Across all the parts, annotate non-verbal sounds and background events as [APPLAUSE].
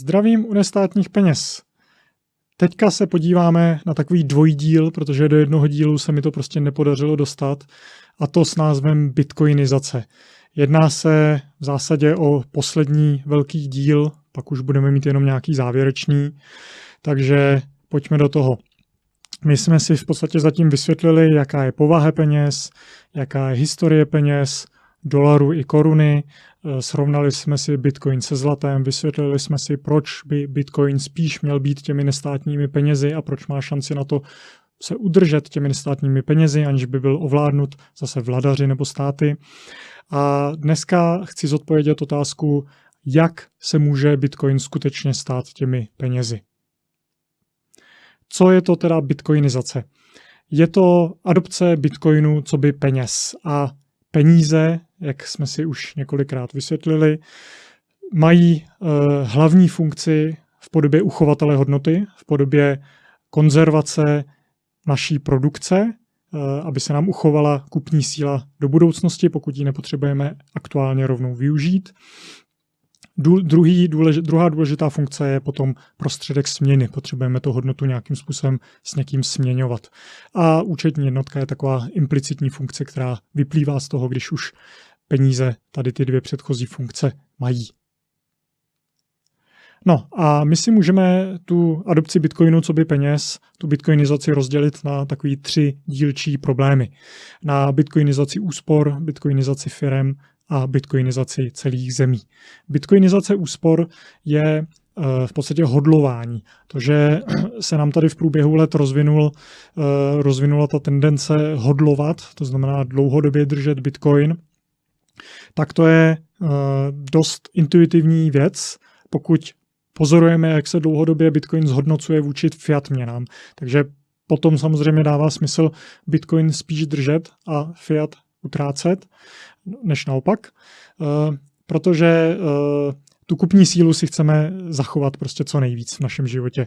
Zdravím u nestátních peněz. Teďka se podíváme na takový dvojdíl, protože do jednoho dílu se mi to prostě nepodařilo dostat, a to s názvem Bitcoinizace. Jedná se v zásadě o poslední velký díl, pak už budeme mít jenom nějaký závěrečný, takže pojďme do toho. My jsme si v podstatě zatím vysvětlili, jaká je povaha peněz, jaká je historie peněz, dolaru i koruny, e, srovnali jsme si Bitcoin se zlatem, vysvětlili jsme si, proč by Bitcoin spíš měl být těmi nestátními penězi a proč má šanci na to se udržet těmi nestátními penězi, aniž by byl ovládnut zase vladaři nebo státy. A dneska chci zodpovědět otázku, jak se může Bitcoin skutečně stát těmi penězi. Co je to teda bitcoinizace? Je to adopce Bitcoinu co by peněz a peníze jak jsme si už několikrát vysvětlili, mají eh, hlavní funkci v podobě uchovatele hodnoty, v podobě konzervace naší produkce, eh, aby se nám uchovala kupní síla do budoucnosti, pokud ji nepotřebujeme aktuálně rovnou využít. Dů, druhý, důlež, druhá důležitá funkce je potom prostředek směny. Potřebujeme tu hodnotu nějakým způsobem s někým směňovat. A účetní jednotka je taková implicitní funkce, která vyplývá z toho, když už peníze tady ty dvě předchozí funkce mají. No a my si můžeme tu adopci bitcoinu co by peněz, tu bitcoinizaci rozdělit na takový tři dílčí problémy. Na bitcoinizaci úspor, bitcoinizaci firem a bitcoinizaci celých zemí. Bitcoinizace úspor je eh, v podstatě hodlování. To, že [CLEARS THROAT] se nám tady v průběhu let rozvinul, eh, rozvinula ta tendence hodlovat, to znamená dlouhodobě držet bitcoin, tak to je eh, dost intuitivní věc, pokud pozorujeme, jak se dlouhodobě Bitcoin zhodnocuje vůči fiat měnám. Takže potom samozřejmě dává smysl Bitcoin spíš držet a fiat utrácet, než naopak, eh, protože eh, tu kupní sílu si chceme zachovat prostě co nejvíc v našem životě.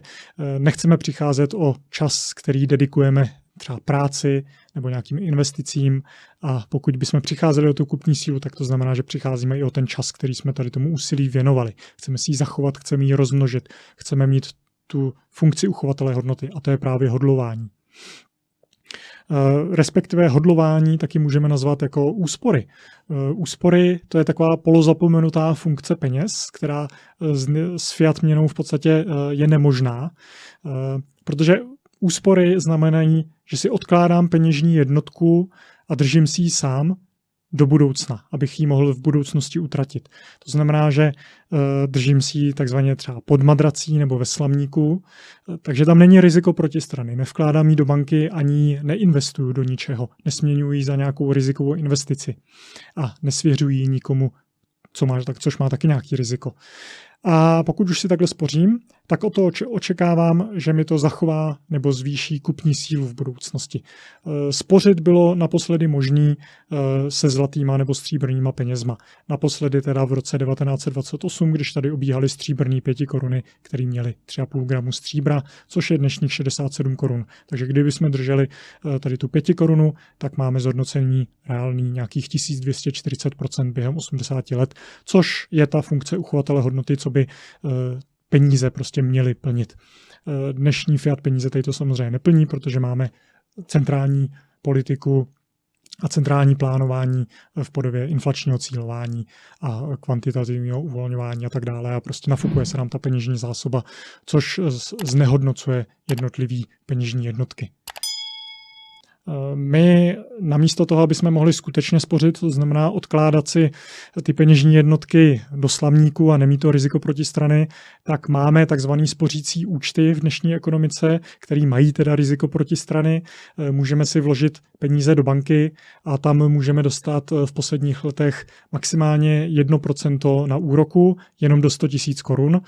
Nechceme přicházet o čas, který dedikujeme třeba práci nebo nějakým investicím. A pokud bychom přicházeli o tu kupní sílu, tak to znamená, že přicházíme i o ten čas, který jsme tady tomu úsilí věnovali. Chceme si ji zachovat, chceme ji rozmnožit, chceme mít tu funkci uchovatele hodnoty a to je právě hodlování. Eh, respektive hodlování taky můžeme nazvat jako úspory. Eh, úspory to je taková polozapomenutá funkce peněz, která eh, s fiat měnou v podstatě je nemožná, protože Úspory znamenají, že si odkládám peněžní jednotku a držím si ji sám do budoucna, abych ji mohl v budoucnosti utratit. To znamená, že eh, držím si ji takzvaně třeba pod madrací nebo ve slamníku, eh, takže tam není riziko protistrany. Nevkládám ji do banky ani neinvestuju do ničeho. Nesměňuji ji za nějakou rizikovou investici a nesvěřuji ji nikomu, co má, tak, což má taky nějaký riziko. A pokud už si takhle spořím, tak o to očekávám, že mi to zachová nebo zvýší kupní sílu v budoucnosti. E, spořit bylo naposledy možný e, se zlatýma nebo stříbrnýma penězma. Naposledy teda v roce 1928, když tady obíhaly stříbrný pěti koruny, které měly 3,5 gramu stříbra, což je dnešních 67 korun. Takže kdybychom drželi e, tady tu pěti korunu, tak máme zhodnocení reálný nějakých 1240% během 80 let, což je ta funkce uchovatele hodnoty, co by peníze prostě měly plnit. Eh, dnešní fiat peníze tady to samozřejmě neplní, protože máme centrální politiku a centrální plánování v podobě inflačního cílování a kvantitativního uvolňování a tak dále. A prostě nafukuje se nám ta peněžní zásoba, což znehodnocuje jednotlivý peněžní jednotky. My namísto toho, aby jsme mohli skutečně spořit, to znamená odkládat si ty peněžní jednotky do slavníku a nemít to riziko proti strany, tak máme takzvaný spořící účty v dnešní ekonomice, který mají teda riziko proti strany. Eh, můžeme si vložit peníze do banky a tam můžeme dostat eh, v posledních letech maximálně 1% na úroku, jenom do 100 000 korun.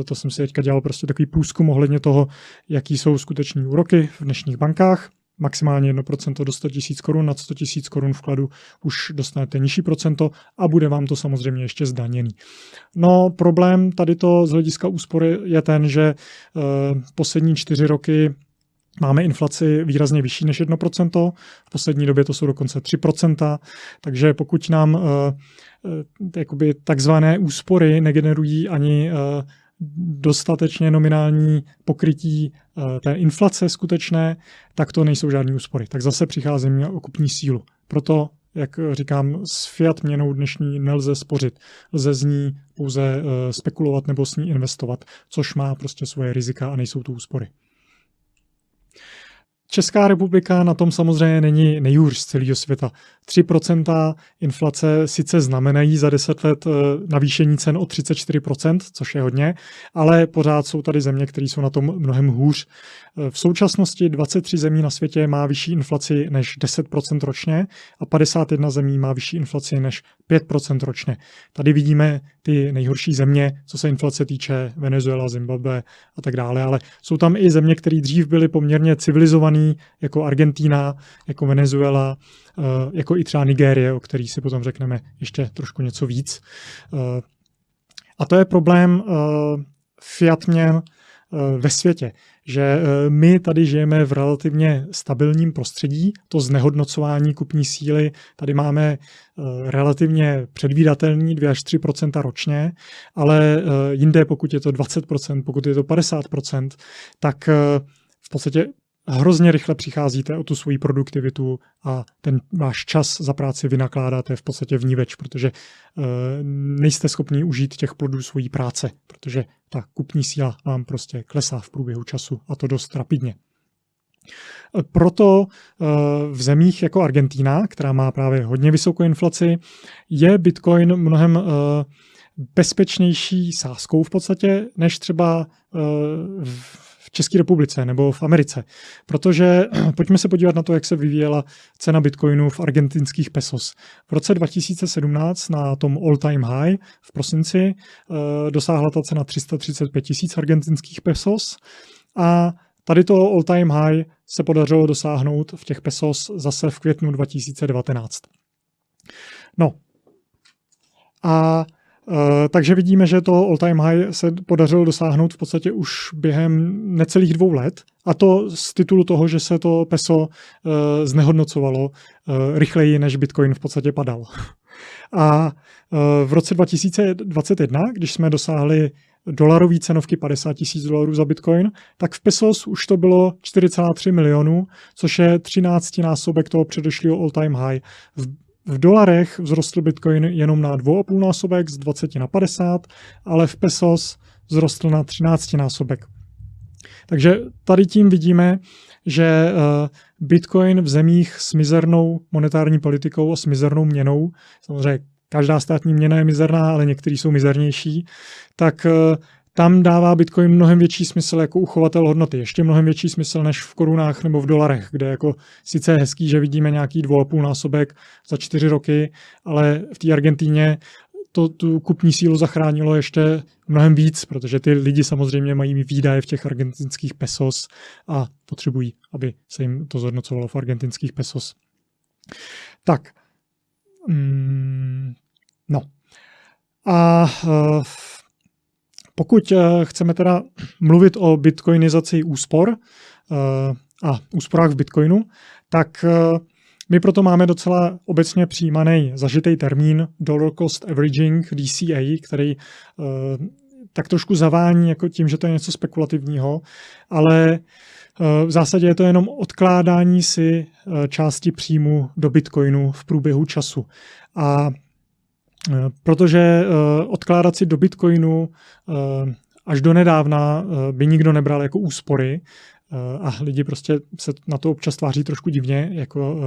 Eh, to jsem si teďka dělal prostě takový průzkum ohledně toho, jaký jsou skuteční úroky v dnešních bankách maximálně 1% do 100 000 korun, nad 100 000 korun vkladu už dostanete nižší procento a bude vám to samozřejmě ještě zdaněný. No problém tady to z hlediska úspory je ten, že eh, poslední čtyři roky Máme inflaci výrazně vyšší než 1%, v poslední době to jsou dokonce 3%, takže pokud nám eh, eh, jakoby takzvané úspory negenerují ani eh, dostatečně nominální pokrytí eh, té inflace skutečné, tak to nejsou žádné úspory. Tak zase mě o kupní sílu. Proto, jak říkám, s fiat měnou dnešní nelze spořit. Lze z ní pouze eh, spekulovat nebo s ní investovat, což má prostě svoje rizika a nejsou to úspory. Česká republika na tom samozřejmě není nejhůř z celého světa. 3% inflace sice znamenají za 10 let eh, navýšení cen o 34%, což je hodně, ale pořád jsou tady země, které jsou na tom mnohem hůř. Eh, v současnosti 23 zemí na světě má vyšší inflaci než 10% ročně a 51 zemí má vyšší inflaci než 5% ročně. Tady vidíme ty nejhorší země, co se inflace týče, Venezuela, Zimbabwe a tak dále, ale jsou tam i země, které dřív byly poměrně civilizované zemí, jako Argentína, jako Venezuela, eh, jako i třeba Nigérie, o který si potom řekneme ještě trošku něco víc. Eh, a to je problém eh, fiat měn ve světě, že my tady žijeme v relativně stabilním prostředí, to znehodnocování kupní síly tady máme relativně předvídatelný 2 až 3 ročně, ale jinde, pokud je to 20 pokud je to 50 tak v podstatě hrozně rychle přicházíte o tu svoji produktivitu a ten váš čas za práci vynakládáte v podstatě v več, protože eh, nejste schopni užít těch plodů svojí práce, protože ta kupní síla vám prostě klesá v průběhu času a to dost rapidně. Eh, proto eh, v zemích jako Argentína, která má právě hodně vysokou inflaci, je Bitcoin mnohem bezpečnější sázkou v podstatě, než třeba v České republice nebo v Americe. Protože [CLEARS THROAT] pojďme se podívat na to, jak se vyvíjela cena bitcoinu v argentinských pesos. V roce 2017 na tom all-time high v prosinci eh, dosáhla ta cena 335 tisíc argentinských pesos a Tady to all-time high se podařilo dosáhnout v těch pesos zase v květnu 2019. No a Eh, takže vidíme, že to all-time high se podařilo dosáhnout v podstatě už během necelých dvou let. A to z titulu toho, že se to peso eh, znehodnocovalo eh, rychleji, než Bitcoin v podstatě padal. [LAUGHS] A v roce 2021, když jsme dosáhli dolarové cenovky 50 tisíc dolarů za bitcoin, tak v pesos už to bylo 4,3 milionů, což je 13 násobek toho předešlého all-time high. V v dolarech vzrostl Bitcoin jenom na 2,5 násobek z 20 na 50, ale v pesos vzrostl na 13 násobek. Takže tady tím vidíme, že eh, Bitcoin v zemích s mizernou monetární politikou a s mizernou měnou, samozřejmě každá státní měna je mizerná, ale některý jsou mizernější, tak eh, tam dává Bitcoin mnohem větší smysl jako uchovatel hodnoty, ještě mnohem větší smysl než v korunách nebo v dolarech, kde jako sice je hezký, že vidíme nějaký dvou násobek za čtyři roky, ale v té Argentíně to tu kupní sílu zachránilo ještě mnohem víc, protože ty lidi samozřejmě mají výdaje v těch argentinských pesos a potřebují, aby se jim to zhodnocovalo v argentinských pesos. Tak, mm, no. A uh, pokud eh, chceme teda mluvit o bitcoinizaci úspor eh, a úsporách v bitcoinu, tak eh, my proto máme docela obecně přijímaný zažitý termín dollar cost averaging DCA, který tak trošku zavání jako tím, že to je něco spekulativního, ale v zásadě je to jenom odkládání si části příjmu do bitcoinu v průběhu času. A Eh, protože eh, odkládat si do Bitcoinu eh, až do nedávna by nikdo nebral jako úspory a lidi prostě se na to občas tváří trošku divně, jako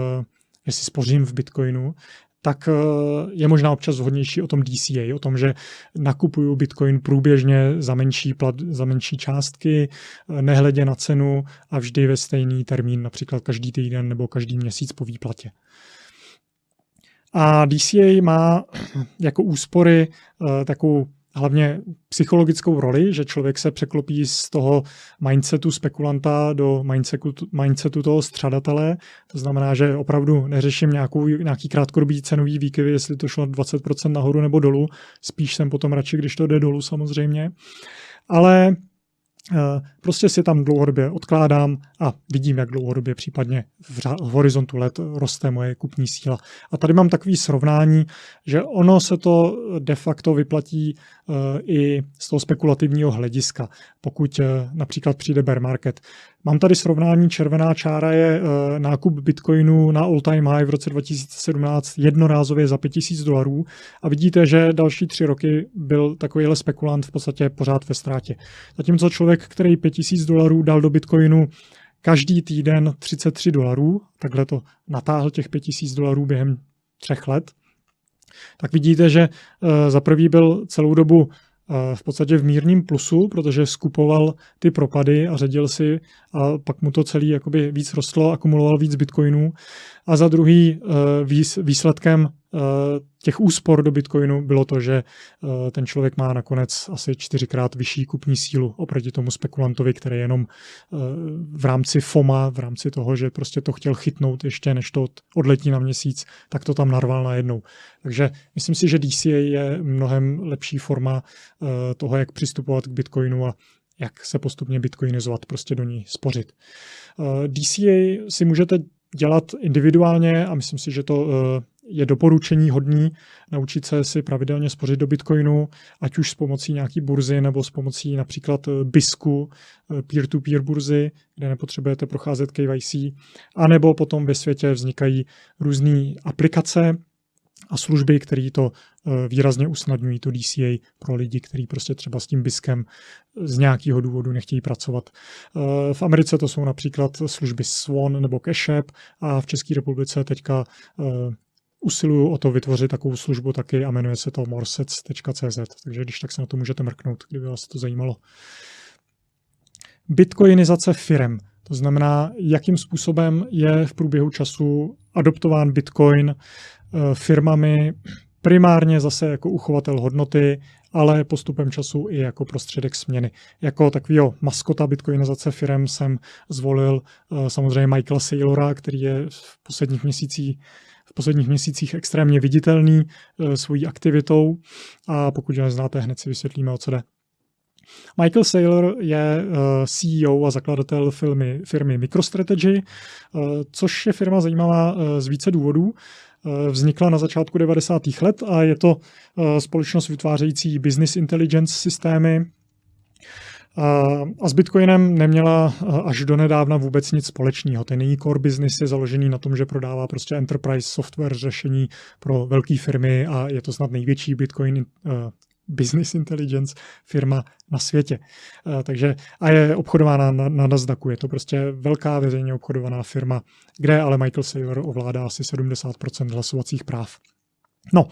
jestli spořím v Bitcoinu, tak je možná občas vhodnější o tom DCA, o tom, že nakupuju Bitcoin průběžně za menší, plat, za menší částky, nehledě na cenu a vždy ve stejný termín, například každý týden nebo každý měsíc po výplatě. A DCA má [CLEARS THROAT] jako úspory eh, takovou hlavně psychologickou roli, že člověk se překlopí z toho mindsetu spekulanta do mindsetu, mindsetu toho střadatele. To znamená, že opravdu neřeším nějakou, nějaký krátkodobý cenový výkyvy, jestli to šlo 20% nahoru nebo dolů. Spíš jsem potom radši, když to jde dolů samozřejmě. Ale Eh, prostě si tam dlouhodobě odkládám a vidím, jak dlouhodobě případně v horizontu let roste moje kupní síla. A tady mám takový srovnání, že ono se to de facto vyplatí Eh, i z toho spekulativního hlediska, pokud eh, například přijde bear market. Mám tady srovnání, červená čára je eh, nákup bitcoinu na all-time high v roce 2017 jednorázově za 5000 dolarů a vidíte, že další tři roky byl takovýhle spekulant v podstatě pořád ve ztrátě. Zatímco člověk, který 5000 dolarů dal do bitcoinu každý týden 33 dolarů, takhle to natáhl těch 5000 dolarů během třech let, tak vidíte, že eh, za prvý byl celou dobu eh, v podstatě v mírném plusu, protože skupoval ty propady a ředil si a pak mu to celý jakoby víc rostlo, akumuloval víc bitcoinů a za druhý eh, výsledkem těch úspor do Bitcoinu bylo to, že eh, ten člověk má nakonec asi čtyřikrát vyšší kupní sílu oproti tomu spekulantovi, který jenom eh, v rámci FOMA, v rámci toho, že prostě to chtěl chytnout ještě než to odletí na měsíc, tak to tam narval najednou. Takže myslím si, že DCA je mnohem lepší forma eh, toho, jak přistupovat k Bitcoinu a jak se postupně bitcoinizovat, prostě do ní spořit. DCA si můžete dělat individuálně a myslím si, že to je doporučení hodný naučit se si pravidelně spořit do Bitcoinu, ať už s pomocí nějaký burzy nebo s pomocí například eh, BISku, eh, peer-to-peer burzy, kde nepotřebujete procházet KYC, anebo potom ve světě vznikají různé aplikace, a služby, které to eh, výrazně usnadňují, to DCA pro lidi, kteří prostě třeba s tím biskem z nějakého důvodu nechtějí pracovat. V Americe to jsou například služby Swan nebo App a v České republice teďka usiluju o to vytvořit takovou službu taky a jmenuje se to morsec.cz, takže když tak se na to můžete mrknout, kdyby vás to zajímalo. Bitcoinizace firem, to znamená, jakým způsobem je v průběhu času adoptován Bitcoin eh, firmami primárně zase jako uchovatel hodnoty, ale postupem času i jako prostředek směny. Jako takového maskota bitcoinizace firem jsem zvolil eh, samozřejmě Michaela Saylora, který je v posledních měsících v posledních měsících extrémně viditelný eh, svojí aktivitou a pokud ho neznáte, hned si vysvětlíme, o co jde. Michael Saylor je eh, CEO a zakladatel firmy, firmy MicroStrategy, eh, což je firma zajímavá z více důvodů. Vznikla na začátku 90. let a je to společnost vytvářející business intelligence systémy, a s Bitcoinem neměla až do nedávna vůbec nic společného. Ten její core business je založený na tom, že prodává prostě enterprise software řešení pro velké firmy a je to snad největší Bitcoin eh, business intelligence firma na světě. Eh, takže a je obchodována na, na Nasdaqu. Je to prostě velká veřejně obchodovaná firma, kde ale Michael Saylor ovládá asi 70% hlasovacích práv. No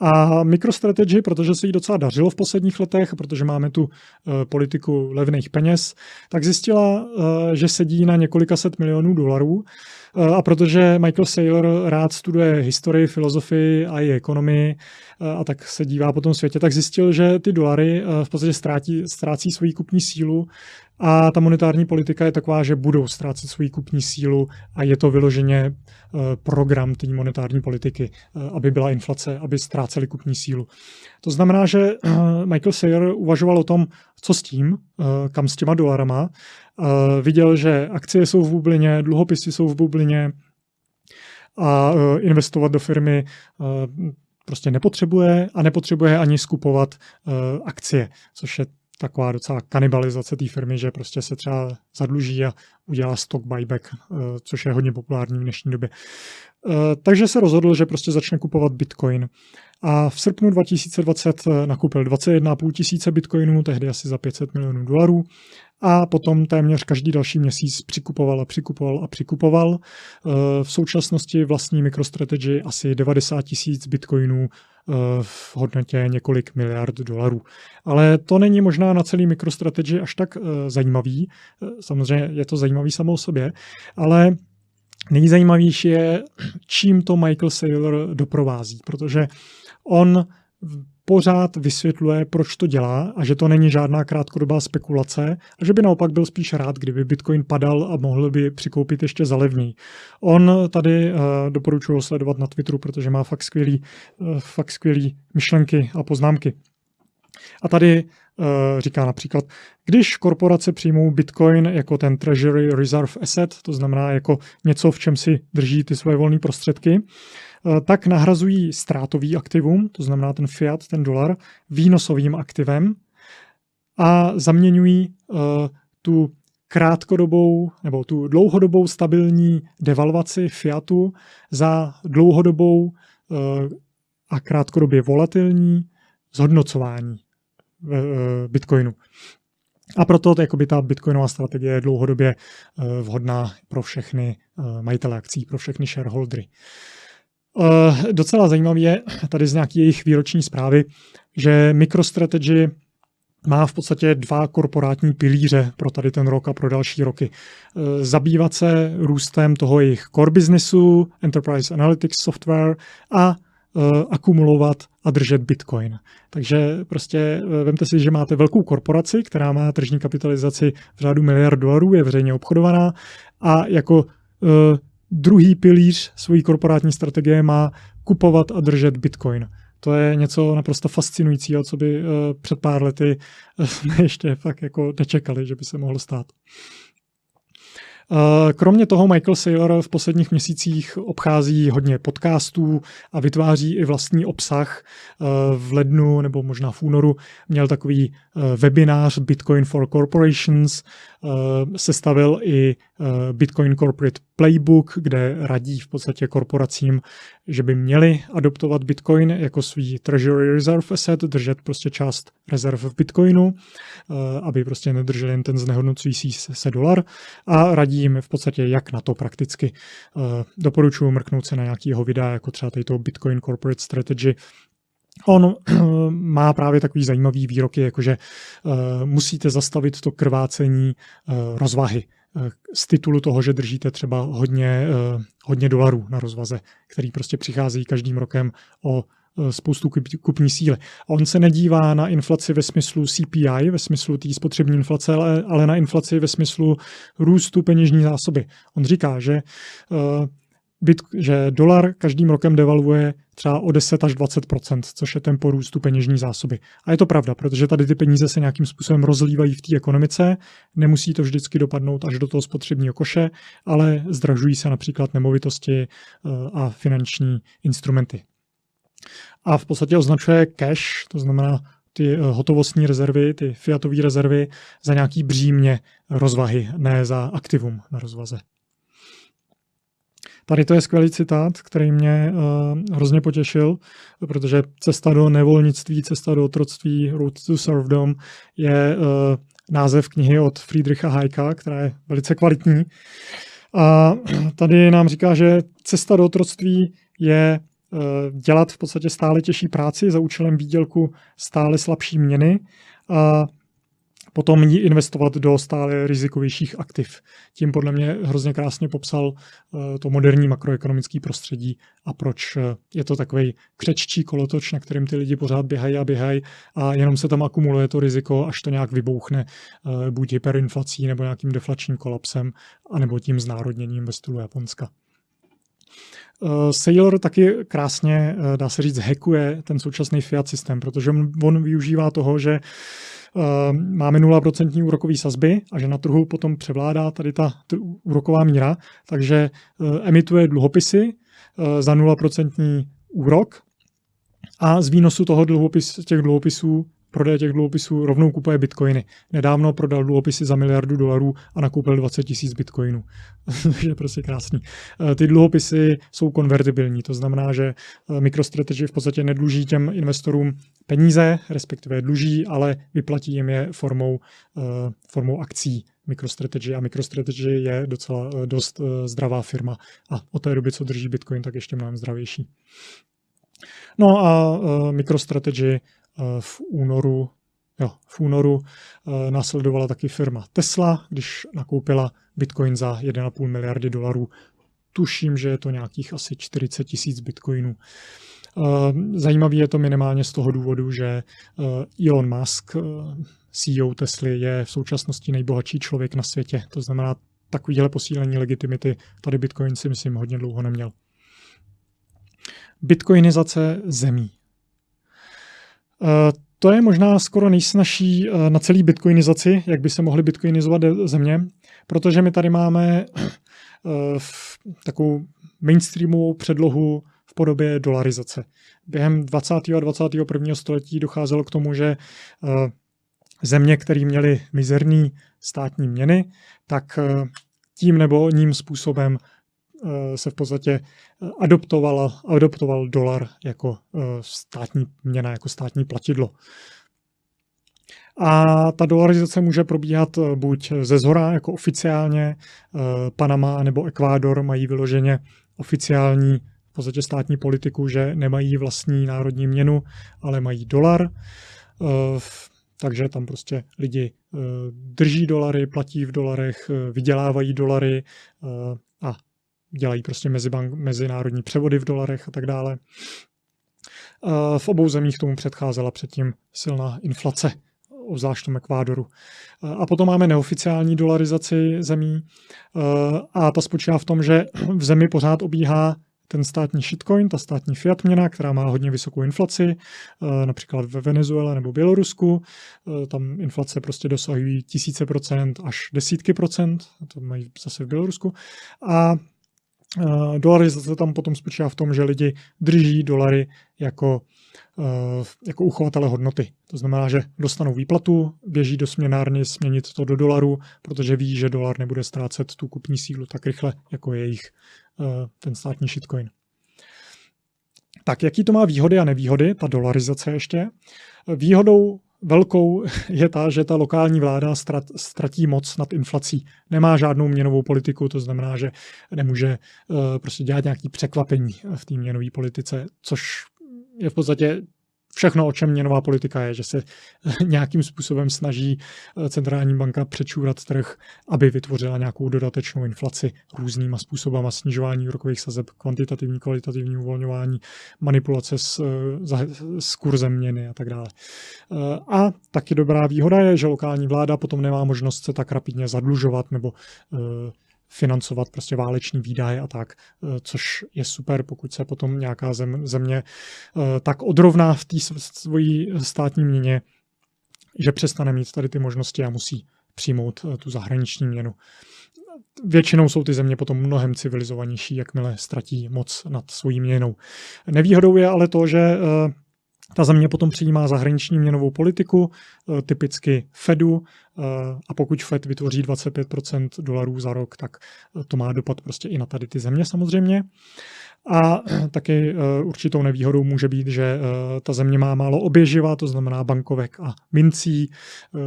a MicroStrategy, protože se jí docela dařilo v posledních letech, protože máme tu eh, politiku levných peněz, tak zjistila, eh, že sedí na několika set milionů dolarů, Eh, a protože Michael Saylor rád studuje historii, filozofii a i ekonomii eh, a tak se dívá po tom světě, tak zjistil, že ty dolary eh, v podstatě ztrácí, ztrácí svoji kupní sílu a ta monetární politika je taková, že budou ztrácet svoji kupní sílu a je to vyloženě program té monetární politiky, aby byla inflace, aby ztráceli kupní sílu. To znamená, že Michael Sayer uvažoval o tom, co s tím, Eh, kam s těma dolarama. Eh, viděl, že akcie jsou v bublině, dluhopisy jsou v bublině a eh, investovat do firmy prostě nepotřebuje a nepotřebuje ani skupovat akcie, což je taková docela kanibalizace té firmy, že prostě se třeba zadluží a udělá stock buyback, což je hodně populární v dnešní době. Takže se rozhodl, že prostě začne kupovat bitcoin a v srpnu 2020 eh, nakoupil 21,5 tisíce bitcoinů, tehdy asi za 500 milionů dolarů a potom téměř každý další měsíc přikupoval a přikupoval a přikupoval. Eh, v současnosti vlastní MicroStrategy asi 90 tisíc bitcoinů eh, v hodnotě několik miliard dolarů. Ale to není možná na celý MicroStrategy až tak zajímavý. Samozřejmě je to zajímavý samo o sobě, ale nejzajímavější je, čím to Michael Saylor doprovází, protože on pořád vysvětluje, proč to dělá a že to není žádná krátkodobá spekulace a že by naopak byl spíš rád, kdyby Bitcoin padal a mohl by přikoupit ještě za levný. On tady uh, sledovat na Twitteru, protože má fakt skvělý, uh, fakt skvělý myšlenky a poznámky. A tady eh, říká například, když korporace přijmou Bitcoin jako ten Treasury Reserve Asset, to znamená jako něco, v čem si drží ty své volné prostředky, Eh, tak nahrazují ztrátový aktivum, to znamená ten fiat, ten dolar, výnosovým aktivem a zaměňují eh, tu krátkodobou nebo tu dlouhodobou stabilní devalvaci fiatu za dlouhodobou eh, a krátkodobě volatilní zhodnocování bitcoinu. A proto jakoby, ta bitcoinová strategie je dlouhodobě vhodná pro všechny majitele akcí, pro všechny shareholdery. Eh, docela zajímavé je tady z nějaké jejich výroční zprávy, že MicroStrategy má v podstatě dva korporátní pilíře pro tady ten rok a pro další roky. Eh, zabývat se růstem toho jejich core businessu, enterprise analytics software a eh, akumulovat a držet bitcoin. Takže prostě vemte si, že máte velkou korporaci, která má tržní kapitalizaci v řádu miliard dolarů, je veřejně obchodovaná a jako druhý pilíř svojí korporátní strategie má kupovat a držet bitcoin. To je něco naprosto fascinujícího, co by uh, před pár lety jsme uh, [LAUGHS] ještě fakt jako nečekali, že by se mohlo stát. Eh, kromě toho Michael Saylor v posledních měsících obchází hodně podcastů a vytváří i vlastní obsah. Eh, v lednu nebo možná v únoru měl takový webinář Bitcoin for Corporations, Eh, sestavil i eh, Bitcoin Corporate Playbook, kde radí v podstatě korporacím, že by měli adoptovat Bitcoin jako svý treasury reserve asset, držet prostě část rezerv v Bitcoinu, eh, aby prostě nedrželi jen ten znehodnocující se dolar a radí jim v podstatě jak na to prakticky. Doporučuji mrknout se na nějaký jeho videa, jako třeba tady Bitcoin Corporate Strategy, On eh, má právě takový zajímavý výroky, jakože eh, musíte zastavit to krvácení eh, rozvahy z titulu toho, že držíte třeba hodně, hodně dolarů na rozvaze, který prostě přichází každým rokem o spoustu kupní síly. A on se nedívá na inflaci ve smyslu CPI, ve smyslu té spotřební inflace, ale, ale na inflaci ve smyslu růstu peněžní zásoby. On říká, že bit, že dolar každým rokem devalvuje třeba o 10 až 20 což je tempo růstu peněžní zásoby. A je to pravda, protože tady ty peníze se nějakým způsobem rozlívají v té ekonomice, nemusí to vždycky dopadnout až do toho spotřebního koše, ale zdražují se například nemovitosti eh, a finanční instrumenty. A v podstatě označuje cash, to znamená ty eh, hotovostní rezervy, ty fiatové rezervy, za nějaký břímně rozvahy, ne za aktivum na rozvaze. Tady to je skvělý citát, který mě uh, hrozně potěšil, protože cesta do nevolnictví, cesta do otroctví, Road to Serfdom je uh, název knihy od Friedricha Hajka, která je velice kvalitní. A tady nám říká, že cesta do otroctví je uh, dělat v podstatě stále těžší práci za účelem výdělku stále slabší měny a uh, potom ji investovat do stále rizikovějších aktiv. Tím podle mě hrozně krásně popsal eh, to moderní makroekonomické prostředí a proč eh, je to takový křeččí kolotoč, na kterým ty lidi pořád běhají a běhají a jenom se tam akumuluje to riziko, až to nějak vybouchne eh, buď hyperinflací nebo nějakým deflačním kolapsem, anebo tím znárodněním ve stylu Japonska. Eh, Sailor taky krásně, eh, dá se říct, hackuje ten současný fiat systém, protože on využívá toho, že eh, máme 0% úrokové sazby a že na trhu potom převládá tady ta úroková míra, takže emituje dluhopisy za 0% úrok a z výnosu toho dluhopis, těch dluhopisů prodeje těch dluhopisů rovnou kupuje bitcoiny. Nedávno prodal dluhopisy za miliardu dolarů a nakoupil 20 tisíc bitcoinů. [LAUGHS] Takže je prostě krásný. Eh, ty dluhopisy jsou konvertibilní, to znamená, že eh, MicroStrategy v podstatě nedluží těm investorům peníze, respektive dluží, ale vyplatí jim je formou, eh, formou akcí MicroStrategy a MicroStrategy je docela dost zdravá firma a od té doby, co drží Bitcoin, tak ještě mnohem zdravější. No a MicroStrategy Eh, v únoru, jo, v únoru eh, následovala taky firma Tesla, když nakoupila Bitcoin za 1,5 miliardy dolarů. Tuším, že je to nějakých asi 40 tisíc bitcoinů. Eh, zajímavý je to minimálně z toho důvodu, že Elon Musk, CEO Tesly, je v současnosti nejbohatší člověk na světě. To znamená, takovýhle posílení legitimity tady Bitcoin si myslím hodně dlouho neměl. Bitcoinizace zemí. Eh, to je možná skoro nejsnažší eh, na celý bitcoinizaci, jak by se mohly bitcoinizovat země, protože my tady máme eh, takovou mainstreamovou předlohu v podobě dolarizace. Během 20. a 21. století docházelo k tomu, že země, které měly mizerný státní měny, tak tím nebo ním způsobem Eh, se v podstatě eh, adoptovala, adoptoval dolar jako eh, státní měna, jako státní platidlo. A ta dolarizace může probíhat buď ze zhora, jako oficiálně, Panama nebo Ekvádor mají vyloženě oficiální v podstatě státní politiku, že nemají vlastní národní měnu, ale mají dolar. Takže tam prostě lidi drží dolary, platí v dolarech, vydělávají dolary, dělají prostě mezibank, mezinárodní převody v dolarech a tak dále. V obou zemích tomu předcházela předtím silná inflace, obzvlášť tom Ekvádoru. A potom máme neoficiální dolarizaci zemí a ta spočívá v tom, že v zemi pořád obíhá ten státní shitcoin, ta státní fiat měna, která má hodně vysokou inflaci, například ve Venezuele nebo Bělorusku, tam inflace prostě dosahují tisíce procent až desítky procent, to mají zase v Bělorusku, a Eh, dolarizace tam potom spočívá v tom, že lidi drží dolary jako, eh, jako uchovatele hodnoty. To znamená, že dostanou výplatu, běží do směnárny směnit to do dolaru, protože ví, že dolar nebude ztrácet tu kupní sílu tak rychle, jako je jejich eh, ten státní shitcoin. Tak jaký to má výhody a nevýhody, ta dolarizace ještě? Výhodou velkou [LAUGHS] je ta, že ta lokální vláda strat, ztratí moc nad inflací. Nemá žádnou měnovou politiku, to znamená, že nemůže uh, prostě dělat nějaký překvapení v té měnové politice, což je v podstatě všechno, o čem měnová politika je, že se [LAUGHS] nějakým způsobem snaží eh, centrální banka přečůrat trh, aby vytvořila nějakou dodatečnou inflaci různýma způsobama snižování úrokových sazeb, kvantitativní, kvalitativní uvolňování, manipulace s, eh, s kurzem měny a tak dále. Eh, a taky dobrá výhoda je, že lokální vláda potom nemá možnost se tak rapidně zadlužovat nebo financovat prostě váleční výdaje a tak, eh, což je super, pokud se potom nějaká zem, země eh, tak odrovná v té svojí státní měně, že přestane mít tady ty možnosti a musí přijmout eh, tu zahraniční měnu. Většinou jsou ty země potom mnohem civilizovanější, jakmile ztratí moc nad svojí měnou. Nevýhodou je ale to, že ta země potom přijímá zahraniční měnovou politiku, eh, typicky Fedu, eh, a pokud Fed vytvoří 25 dolarů za rok, tak eh, to má dopad prostě i na tady ty země samozřejmě. A eh, taky eh, určitou nevýhodou může být, že eh, ta země má málo oběživa, to znamená bankovek a mincí.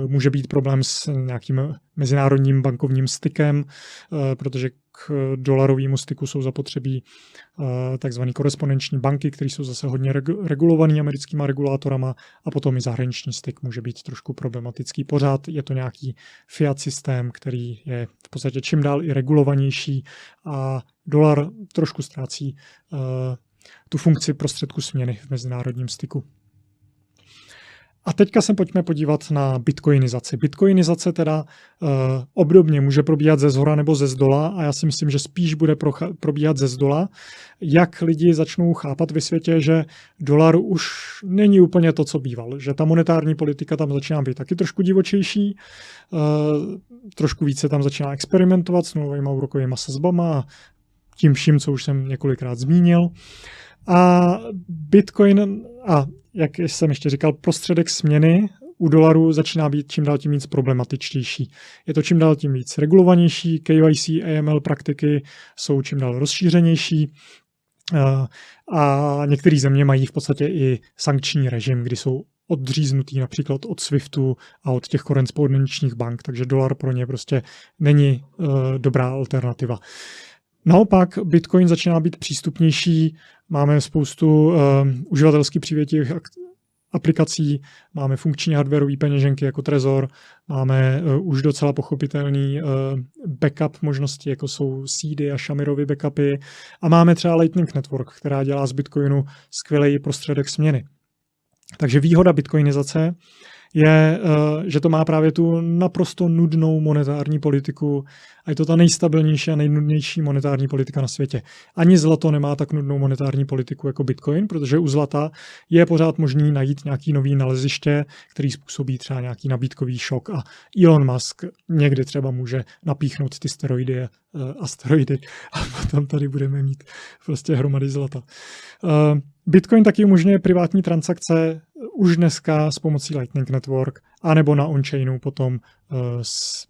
Může být problém s nějakým mezinárodním bankovním stykem, protože k dolarovému styku jsou zapotřebí takzvané korespondenční banky, které jsou zase hodně regulované americkýma regulátorama a potom i zahraniční styk může být trošku problematický. Pořád je to nějaký fiat systém, který je v podstatě čím dál i regulovanější a dolar trošku ztrácí eh, tu funkci prostředku směny v mezinárodním styku. A teďka se pojďme podívat na bitcoinizaci. Bitcoinizace teda e, obdobně může probíhat ze zhora nebo ze zdola a já si myslím, že spíš bude procha- probíhat ze zdola. Jak lidi začnou chápat ve světě, že dolar už není úplně to, co býval, že ta monetární politika tam začíná být taky trošku divočejší, E, trošku více tam začíná experimentovat s nulovými úrokovými sazbama tím vším, co už jsem několikrát zmínil. A Bitcoin, a jak jsem ještě říkal, prostředek směny u dolaru začíná být čím dál tím víc problematičtější. Je to čím dál tím víc regulovanější, KYC, AML praktiky jsou čím dál rozšířenější, a některé země mají v podstatě i sankční režim, kdy jsou odříznutý například od SWIFTu a od těch korespondenčních bank, takže dolar pro ně prostě není e, dobrá alternativa. Naopak Bitcoin začíná být přístupnější, máme spoustu uh, uživatelsky přívětivých aplikací, máme funkční hardwareové peněženky jako Trezor, máme uh, už docela pochopitelný uh, backup možnosti, jako jsou seedy a Shamirovy backupy a máme třeba Lightning Network, která dělá z Bitcoinu skvělý prostředek směny. Takže výhoda bitcoinizace je, e, že to má právě tu naprosto nudnou monetární politiku, a je to ta nejstabilnější a nejnudnější monetární politika na světě. Ani zlato nemá tak nudnou monetární politiku jako Bitcoin, protože u zlata je pořád možný najít nějaký nový naleziště, který způsobí třeba nějaký nabídkový šok a Elon Musk někdy třeba může napíchnout ty steroidy a eh, asteroidy a potom tady budeme mít prostě hromady zlata. Eh, bitcoin taky umožňuje privátní transakce eh, už dneska s pomocí Lightning Network, anebo na on-chainu potom s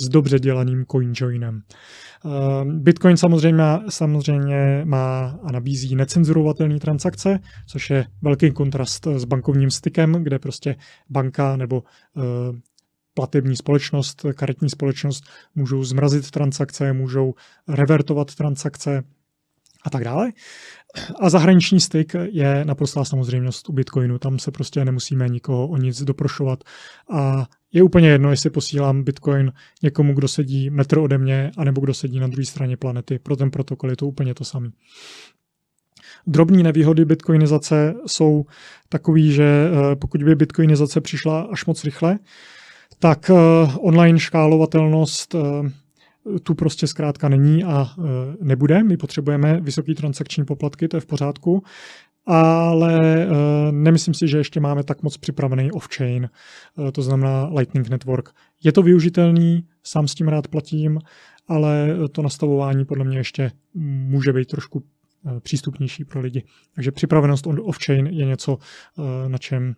s dobře dělaným coinjoinem. Ehm, Bitcoin samozřejmě, samozřejmě má a nabízí necenzurovatelné transakce, což je velký kontrast eh, s bankovním stykem, kde prostě banka nebo eh, platební společnost, karetní společnost můžou zmrazit transakce, můžou revertovat transakce a tak dále. A zahraniční styk je naprostá samozřejmost u Bitcoinu. Tam se prostě nemusíme nikoho o nic doprošovat a je úplně jedno, jestli posílám Bitcoin někomu, kdo sedí metr ode mě, anebo kdo sedí na druhé straně planety. Pro ten protokol je to úplně to samé. Drobní nevýhody bitcoinizace jsou takový, že eh, pokud by bitcoinizace přišla až moc rychle, tak eh, online škálovatelnost eh, tu prostě zkrátka není a nebude. My potřebujeme vysoké transakční poplatky, to je v pořádku ale eh, nemyslím si, že ještě máme tak moc připravený off-chain, eh, to znamená Lightning Network. Je to využitelný, sám s tím rád platím, ale eh, to nastavování podle mě ještě může být trošku přístupnější pro lidi. Takže připravenost on off-chain je něco, na čem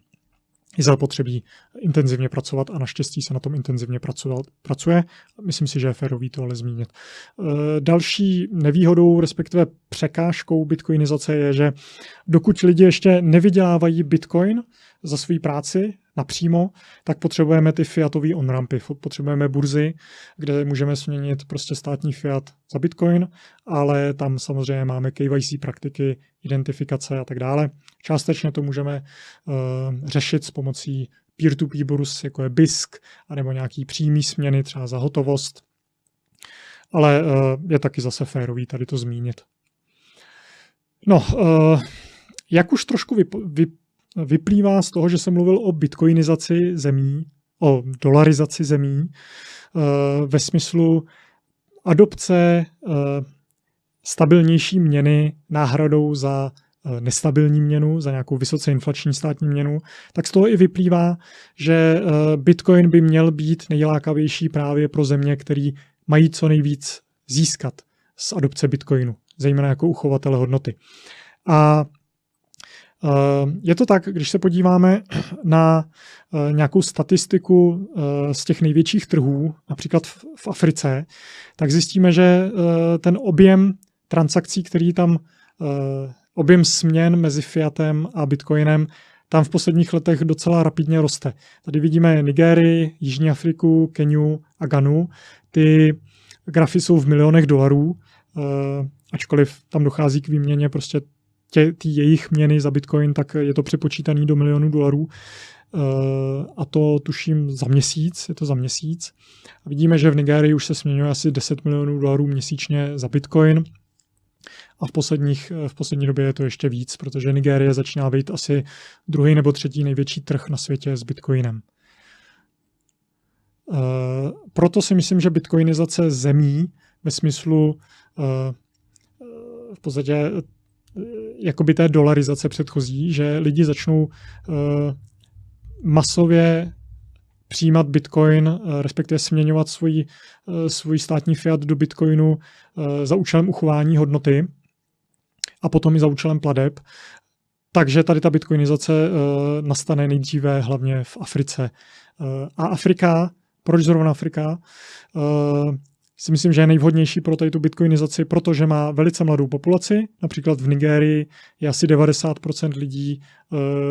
je zapotřebí intenzivně pracovat a naštěstí se na tom intenzivně pracoval, pracuje. Myslím si, že je férový to ale zmínit. Eh, další nevýhodou, respektive překážkou bitcoinizace je, že dokud lidi ještě nevydělávají bitcoin za svou práci, napřímo, tak potřebujeme ty fiatové onrampy, potřebujeme burzy, kde můžeme směnit prostě státní fiat za bitcoin, ale tam samozřejmě máme KYC praktiky, identifikace a tak dále. Částečně to můžeme uh, řešit s pomocí peer-to-peer burz, jako je BISK, anebo nějaký přímý směny třeba za hotovost, ale uh, je taky zase férový tady to zmínit. No, uh, jak už trošku vypo- vy- vyplývá z toho, že jsem mluvil o bitcoinizaci zemí, o dolarizaci zemí eh, ve smyslu adopce eh, stabilnější měny náhradou za eh, nestabilní měnu, za nějakou vysoce inflační státní měnu, tak z toho i vyplývá, že Bitcoin by měl být nejlákavější právě pro země, které mají co nejvíc získat z adopce Bitcoinu, zejména jako uchovatele hodnoty. A Eh, je to tak, když se podíváme [CLEARS THROAT] na eh, nějakou statistiku eh, z těch největších trhů, například v Africe, tak zjistíme, že ten objem transakcí, který tam, objem směn mezi fiatem a bitcoinem, tam v posledních letech docela rapidně roste. Tady vidíme Nigérii, Jižní Afriku, Keniu a Ganu. Ty grafy jsou v milionech dolarů, ačkoliv tam dochází k výměně prostě tě, prostě tý jejich měny za bitcoin, tak je to přepočítaný do milionu dolarů eh, a to tuším za měsíc, je to za měsíc. A vidíme, že v Nigérii už se směňuje asi 10 milionů dolarů měsíčně za bitcoin a v, posledních, eh, v poslední době je to ještě víc, protože Nigérie začíná být asi druhý nebo třetí největší trh na světě s bitcoinem. Uh, proto si myslím, že bitcoinizace zemí ve smyslu uh, v podstatě jakoby té dolarizace předchozí, že lidi začnou eh, masově přijímat bitcoin, eh, respektive směňovat svůj, eh, svůj státní fiat do bitcoinu za účelem uchování hodnoty a potom i za účelem pladeb. Takže tady ta bitcoinizace nastane nejdříve hlavně v Africe. A Afrika, proč zrovna Afrika? si myslím, že je nejvhodnější pro tady tu bitcoinizaci, protože má velice mladou populaci. Například v Nigérii je asi 90% lidí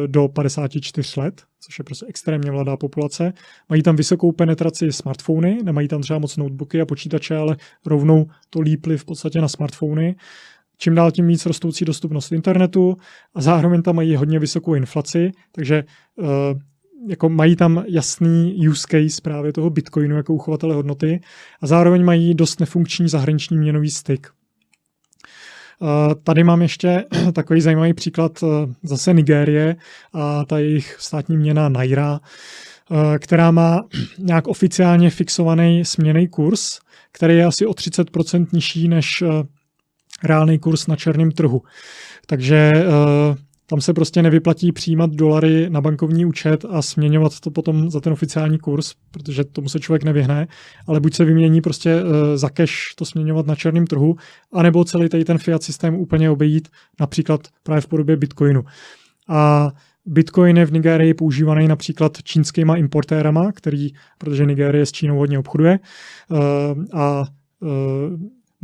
eh, do 54 let, což je prostě extrémně mladá populace. Mají tam vysokou penetraci smartfony, nemají tam třeba moc notebooky a počítače, ale rovnou to lípli v podstatě na smartfony čím dál tím víc rostoucí dostupnost internetu a zároveň tam mají hodně vysokou inflaci, takže eh, jako mají tam jasný use case právě toho Bitcoinu jako uchovatele hodnoty a zároveň mají dost nefunkční zahraniční měnový styk. Tady mám ještě [CLEARS THROAT] takový zajímavý příklad eh, zase Nigérie a ta jejich státní měna Naira, eh, která má [CLEARS THROAT] nějak oficiálně fixovaný směný kurz, který je asi o 30% nižší než eh, reálný kurz na černém trhu. Takže tam se prostě nevyplatí přijímat dolary na bankovní účet a směňovat to potom za ten oficiální kurz, protože tomu se člověk nevyhne, ale buď se vymění prostě eh, za cash to směňovat na černém trhu, anebo celý tady ten fiat systém úplně obejít, například právě v podobě bitcoinu. A Bitcoin je v Nigérii používaný například čínskýma importérama, který, protože Nigérie s Čínou hodně obchoduje, eh, a eh,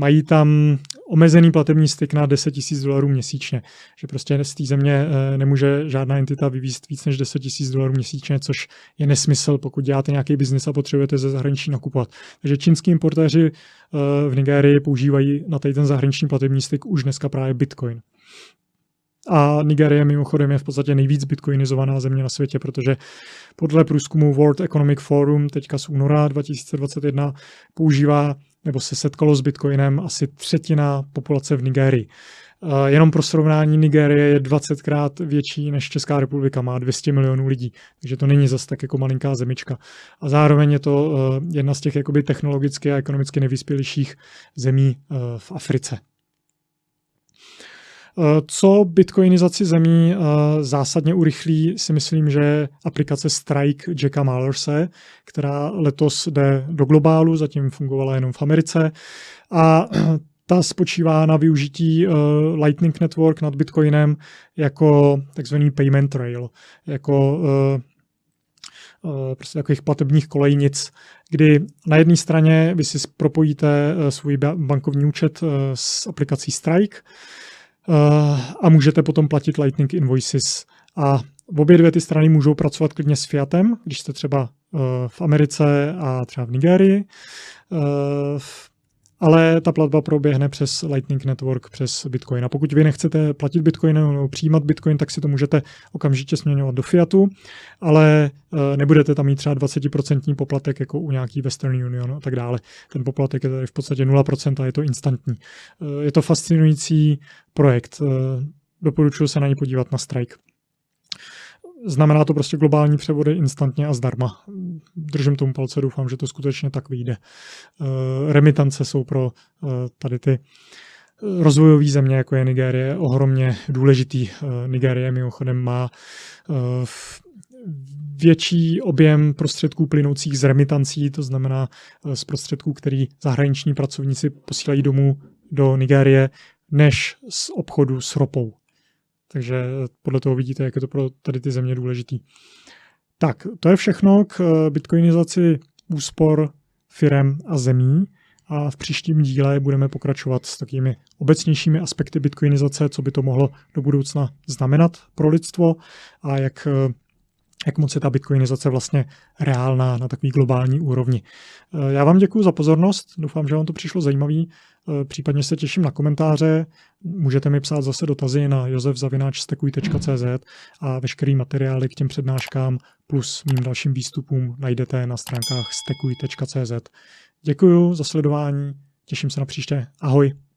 mají tam omezený platební styk na 10 000 dolarů měsíčně, že prostě z té země eh, nemůže žádná entita vyvízt víc než 10 000 dolarů měsíčně, což je nesmysl, pokud děláte nějaký biznis a potřebujete ze zahraničí nakupovat. Takže čínský importéři eh, v Nigérii používají na ten zahraniční platební styk už dneska právě Bitcoin. A Nigerie mimochodem je v podstatě nejvíc bitcoinizovaná země na světě, protože podle průzkumu World Economic Forum teďka z února 2021 používá nebo se setkalo s bitcoinem asi třetina populace v Nigerii. Jenom pro srovnání Nigérie je 20 krát větší než Česká republika, má 200 milionů lidí, takže to není zas tak jako malinká zemička. A zároveň je to eh, jedna z těch jakoby technologicky a ekonomicky nejvyspělejších zemí eh, v Africe. Eh, co bitcoinizaci zemí eh, zásadně urychlí, si myslím, že aplikace Strike Jacka Malerse, která letos jde do globálu, zatím fungovala jenom v Americe. A [CLEARS THROAT] ta spočívá na využití uh, Lightning Network nad Bitcoinem jako takzvaný payment trail, jako uh, uh, prostě takových platebních kolejnic, kdy na jedné straně vy si propojíte svůj bankovní účet s aplikací Strike, Eh, a můžete potom platit Lightning Invoices. A obě dvě ty strany můžou pracovat klidně s fiatem, když jste třeba eh, v Americe a třeba v Nigérii. Eh, ale ta platba proběhne přes Lightning Network, přes Bitcoin. A pokud vy nechcete platit Bitcoin nebo přijímat Bitcoin, tak si to můžete okamžitě směňovat do fiatu, ale eh, nebudete tam mít třeba 20% poplatek jako u nějaký Western Union a tak dále. Ten poplatek je tady v podstatě 0% a je to instantní. Eh, je to fascinující projekt. Eh, doporučuji se na ně podívat na Strike znamená to prostě globální převody instantně a zdarma. Držím tomu palce, doufám, že to skutečně tak vyjde. Eh, remitance jsou pro eh, tady ty eh, rozvojové země, jako je Nigérie, ohromně důležitý. Nigérie mimochodem má větší objem prostředků plynoucích z remitancí, to znamená z prostředků, který zahraniční pracovníci posílají domů do Nigérie, než z obchodu s ropou. Takže podle toho vidíte, jak je to pro tady ty země důležitý. Tak, to je všechno k eh, bitcoinizaci úspor firem a zemí a v příštím díle budeme pokračovat s takými obecnějšími aspekty bitcoinizace, co by to mohlo do budoucna znamenat pro lidstvo a jak eh, jak moc je ta bitcoinizace vlastně reálná na takový globální úrovni. Eh, já vám děkuji za pozornost, doufám, že vám to přišlo zajímavý, eh, případně se těším na komentáře, můžete mi psát zase dotazy na josefzavináčstekuj.cz a veškerý materiály k těm přednáškám plus mým dalším výstupům najdete na stránkách stekuj.cz. Děkuji za sledování, těším se na příště, ahoj.